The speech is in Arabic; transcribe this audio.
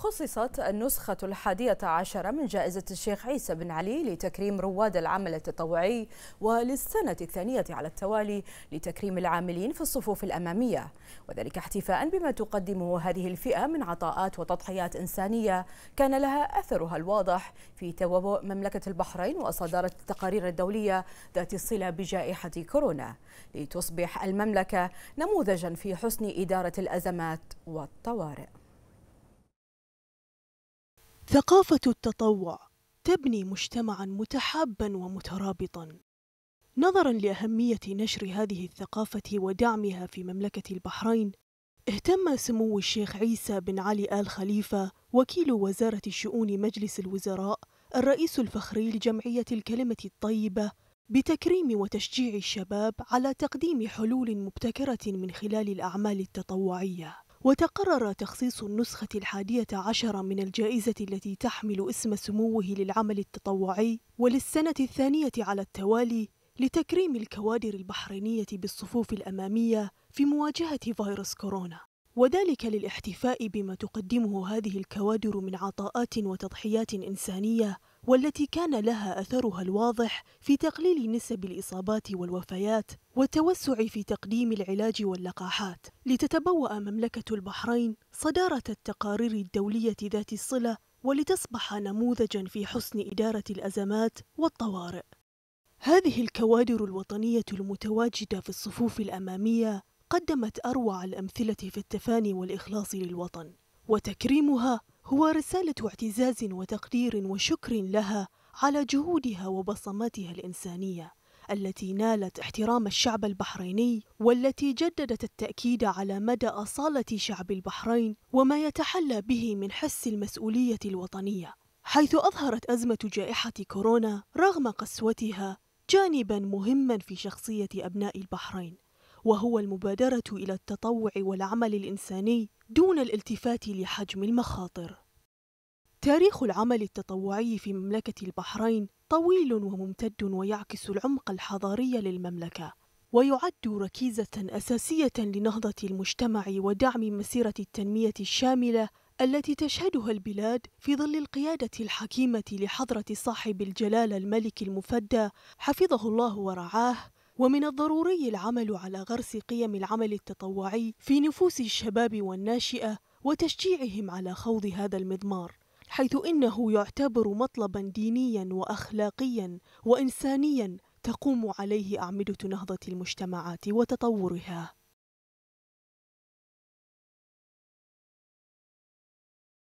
خصصت النسخة الحادية عشرة من جائزة الشيخ عيسى بن علي لتكريم رواد العمل التطوعي وللسنة الثانية على التوالي لتكريم العاملين في الصفوف الأمامية وذلك احتفاء بما تقدمه هذه الفئة من عطاءات وتضحيات إنسانية كان لها أثرها الواضح في توابع مملكة البحرين وصدارة التقارير الدولية ذات الصلة بجائحة كورونا لتصبح المملكة نموذجا في حسن إدارة الأزمات والطوارئ ثقافة التطوع تبني مجتمعا متحابا ومترابطا نظرا لأهمية نشر هذه الثقافة ودعمها في مملكة البحرين اهتم سمو الشيخ عيسى بن علي آل خليفة وكيل وزارة شؤون مجلس الوزراء الرئيس الفخري لجمعية الكلمة الطيبة بتكريم وتشجيع الشباب على تقديم حلول مبتكرة من خلال الأعمال التطوعية وتقرر تخصيص النسخة الحادية عشر من الجائزة التي تحمل اسم سموه للعمل التطوعي وللسنة الثانية على التوالي لتكريم الكوادر البحرينية بالصفوف الأمامية في مواجهة فيروس كورونا وذلك للاحتفاء بما تقدمه هذه الكوادر من عطاءات وتضحيات إنسانية والتي كان لها أثرها الواضح في تقليل نسب الإصابات والوفيات والتوسع في تقديم العلاج واللقاحات لتتبوأ مملكة البحرين صدارة التقارير الدولية ذات الصلة ولتصبح نموذجا في حسن إدارة الأزمات والطوارئ هذه الكوادر الوطنية المتواجدة في الصفوف الأمامية قدمت أروع الأمثلة في التفاني والإخلاص للوطن وتكريمها هو رسالة اعتزاز وتقدير وشكر لها على جهودها وبصماتها الإنسانية التي نالت احترام الشعب البحريني والتي جددت التأكيد على مدى أصالة شعب البحرين وما يتحلى به من حس المسؤولية الوطنية حيث أظهرت أزمة جائحة كورونا رغم قسوتها جانبا مهما في شخصية أبناء البحرين وهو المبادرة إلى التطوع والعمل الإنساني دون الالتفات لحجم المخاطر. تاريخ العمل التطوعي في مملكة البحرين طويل وممتد ويعكس العمق الحضاري للمملكة، ويعد ركيزة أساسية لنهضة المجتمع ودعم مسيرة التنمية الشاملة التي تشهدها البلاد في ظل القيادة الحكيمة لحضرة صاحب الجلالة الملك المفدى حفظه الله ورعاه ومن الضروري العمل على غرس قيم العمل التطوعي في نفوس الشباب والناشئة وتشجيعهم على خوض هذا المضمار حيث إنه يعتبر مطلبا دينيا وأخلاقيا وإنسانيا تقوم عليه أعمدة نهضة المجتمعات وتطورها